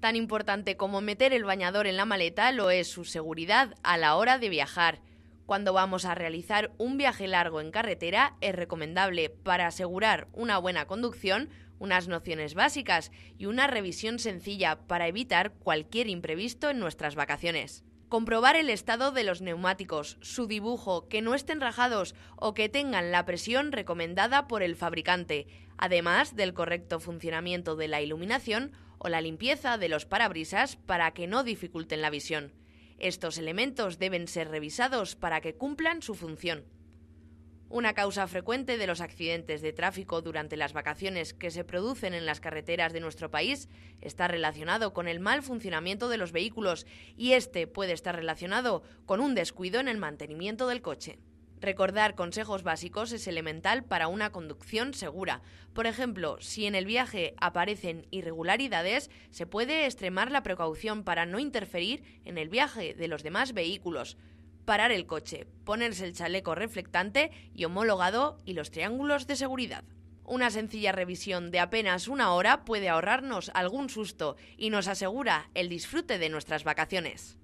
Tan importante como meter el bañador en la maleta lo es su seguridad a la hora de viajar. Cuando vamos a realizar un viaje largo en carretera es recomendable, para asegurar una buena conducción, unas nociones básicas y una revisión sencilla para evitar cualquier imprevisto en nuestras vacaciones. Comprobar el estado de los neumáticos, su dibujo, que no estén rajados o que tengan la presión recomendada por el fabricante, además del correcto funcionamiento de la iluminación o la limpieza de los parabrisas para que no dificulten la visión. Estos elementos deben ser revisados para que cumplan su función. Una causa frecuente de los accidentes de tráfico durante las vacaciones que se producen en las carreteras de nuestro país está relacionado con el mal funcionamiento de los vehículos y este puede estar relacionado con un descuido en el mantenimiento del coche. Recordar consejos básicos es elemental para una conducción segura. Por ejemplo, si en el viaje aparecen irregularidades, se puede extremar la precaución para no interferir en el viaje de los demás vehículos. Parar el coche, ponerse el chaleco reflectante y homologado y los triángulos de seguridad. Una sencilla revisión de apenas una hora puede ahorrarnos algún susto y nos asegura el disfrute de nuestras vacaciones.